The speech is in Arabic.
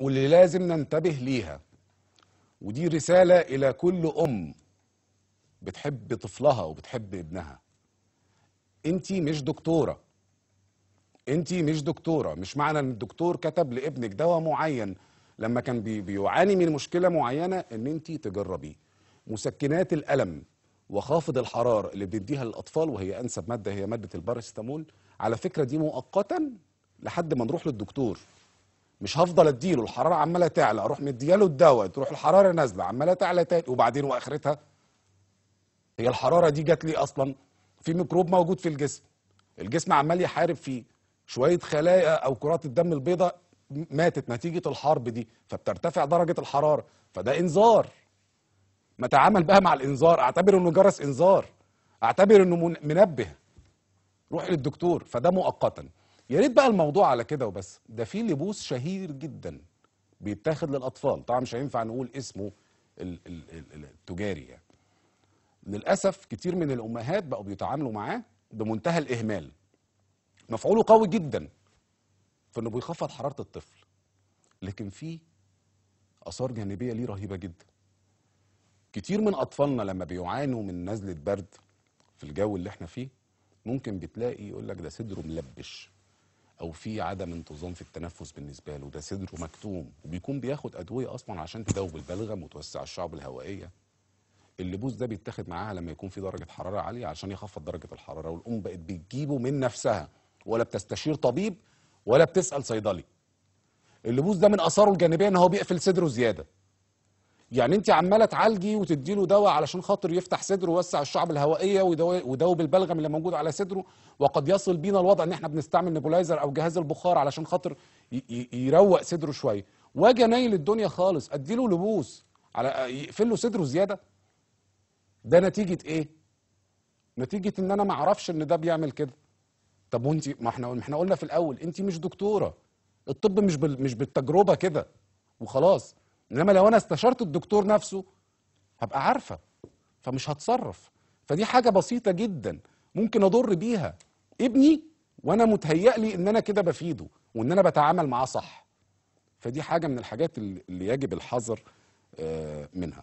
واللي لازم ننتبه ليها ودي رسالة إلى كل أم بتحب طفلها وبتحب ابنها أنت مش دكتورة أنت مش دكتورة مش معنى أن الدكتور كتب لابنك دواء معين لما كان بيعاني من مشكلة معينة أن أنت تجربي مسكنات الألم وخافض الحرارة اللي بنديها للأطفال وهي أنسب مادة هي مادة الباراسيتامول على فكرة دي مؤقتا لحد ما نروح للدكتور مش هفضل اديله الحراره عماله تعلى اروح مدياله الدواء تروح الحراره نازله عماله تعلى تاني وبعدين واخرتها هي الحراره دي جات لي اصلا في ميكروب موجود في الجسم الجسم عمال يحارب فيه شويه خلايا او كرات الدم البيضاء ماتت نتيجه الحرب دي فبترتفع درجه الحراره فده انذار ما تعامل بقى مع الانذار اعتبر انه جرس انذار اعتبر انه منبه روح للدكتور فده مؤقتا يا ريت بقى الموضوع على كده وبس ده في لبوس شهير جدا بيتاخد للاطفال طبعا مش هينفع نقول اسمه التجاري يعني للاسف كتير من الامهات بقوا بيتعاملوا معاه بمنتهى الاهمال مفعوله قوي جدا في انه بيخفض حراره الطفل لكن في اثار جانبيه ليه رهيبه جدا كتير من اطفالنا لما بيعانوا من نزله برد في الجو اللي احنا فيه ممكن بتلاقي يقول لك ده صدره ملبش او في عدم انتظام في التنفس بالنسبه له ده صدره مكتوم وبيكون بياخد ادويه اصلا عشان تذوب البلغم وتوسع الشعب الهوائيه اللبوس ده بيتاخد معاها لما يكون في درجه حراره عاليه عشان يخفض درجه الحراره والام بقت بتجيبه من نفسها ولا بتستشير طبيب ولا بتسال صيدلي اللبوس ده من اثاره الجانبيه ان هو بيقفل صدره زياده يعني انت عماله تعالجي وتديله دواء علشان خاطر يفتح صدره ويوسع الشعب الهوائيه ويدوب البلغم اللي موجود على صدره وقد يصل بينا الوضع ان احنا بنستعمل نيبولايزر او جهاز البخار علشان خاطر يروق صدره شويه واجي نايل الدنيا خالص اديله لبوس على يقفل له صدره زياده ده نتيجه ايه نتيجه ان انا ما اعرفش ان ده بيعمل كده طب وانت ما احنا ما احنا قلنا في الاول انت مش دكتوره الطب مش بال... مش بالتجربه كده وخلاص انما لو انا استشرت الدكتور نفسه هبقى عارفه فمش هتصرف فدي حاجه بسيطه جدا ممكن اضر بيها ابني وانا متهيأ لي ان انا كده بفيده وان انا بتعامل معاه صح فدي حاجه من الحاجات اللي يجب الحذر آه، منها